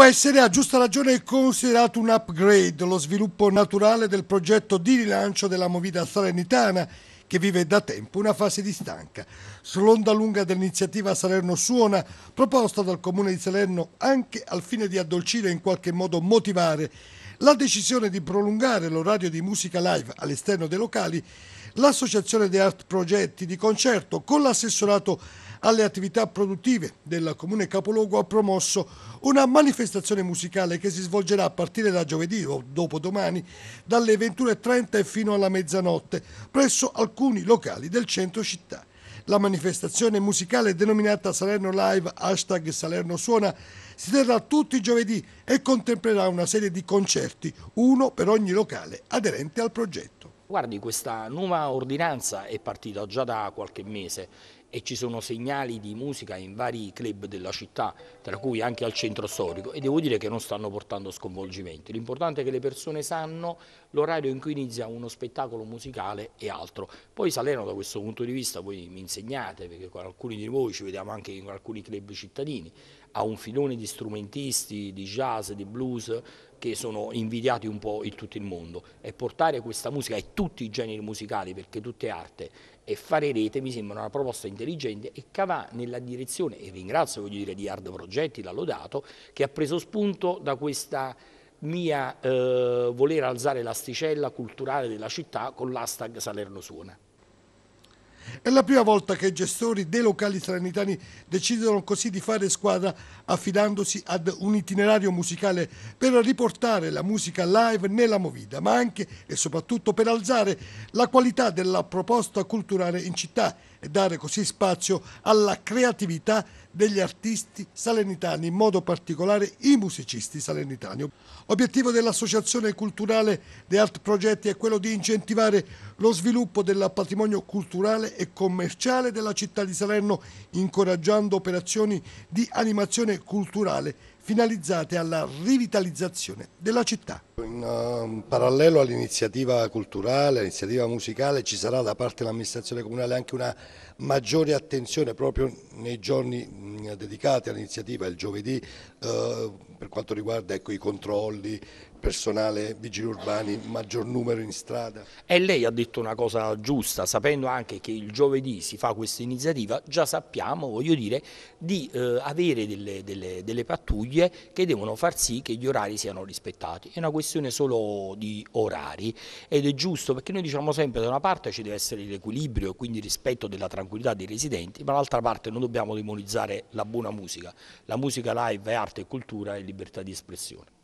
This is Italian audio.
può essere a giusta ragione considerato un upgrade, lo sviluppo naturale del progetto di rilancio della movita salernitana che vive da tempo una fase di stanca. Sull'onda lunga dell'iniziativa Salerno Suona, proposta dal Comune di Salerno anche al fine di addolcire e in qualche modo motivare la decisione di prolungare l'orario di musica live all'esterno dei locali, l'Associazione di Art Progetti di Concerto con l'assessorato alle attività produttive del Comune Capoluogo ha promosso una manifestazione musicale che si svolgerà a partire da giovedì o dopodomani dalle 21.30 fino alla mezzanotte presso alcuni locali del centro città. La manifestazione musicale denominata Salerno Live hashtag Salerno Suona si terrà tutti i giovedì e contemplerà una serie di concerti, uno per ogni locale aderente al progetto. Guardi, questa nuova ordinanza è partita già da qualche mese e ci sono segnali di musica in vari club della città, tra cui anche al centro storico, e devo dire che non stanno portando sconvolgimenti. L'importante è che le persone sanno l'orario in cui inizia uno spettacolo musicale e altro. Poi Salerno da questo punto di vista voi mi insegnate, perché con alcuni di voi ci vediamo anche in alcuni club cittadini, ha un filone di strumentisti, di jazz, di blues che sono invidiati un po' in tutto il mondo e portare questa musica e tutti i generi musicali perché tutto è arte e fare rete mi sembra una proposta intelligente e che va nella direzione, e ringrazio voglio dire di Hard Progetti, l'ha lodato, che ha preso spunto da questa mia eh, voler alzare l'asticella culturale della città con l'hashtag Salerno Suona. È la prima volta che i gestori dei locali stranitani decidono così di fare squadra affidandosi ad un itinerario musicale per riportare la musica live nella movida, ma anche e soprattutto per alzare la qualità della proposta culturale in città e dare così spazio alla creatività degli artisti salernitani, in modo particolare i musicisti salernitani. Obiettivo dell'Associazione Culturale The Art Progetti è quello di incentivare lo sviluppo del patrimonio culturale e commerciale della città di Salerno, incoraggiando operazioni di animazione culturale finalizzate alla rivitalizzazione della città. In ehm, parallelo all'iniziativa culturale, all'iniziativa musicale ci sarà da parte dell'amministrazione comunale anche una maggiore attenzione proprio nei giorni mm, dedicati all'iniziativa, il giovedì eh, per quanto riguarda ecco, i controlli, personale, vigili urbani, maggior numero in strada. E lei ha detto una cosa giusta, sapendo anche che il giovedì si fa questa iniziativa, già sappiamo, voglio dire, di eh, avere delle, delle, delle pattuglie famiglie che devono far sì che gli orari siano rispettati. È una questione solo di orari ed è giusto perché noi diciamo sempre da una parte ci deve essere l'equilibrio e quindi il rispetto della tranquillità dei residenti, ma dall'altra parte non dobbiamo demonizzare la buona musica. La musica live è arte e cultura e libertà di espressione.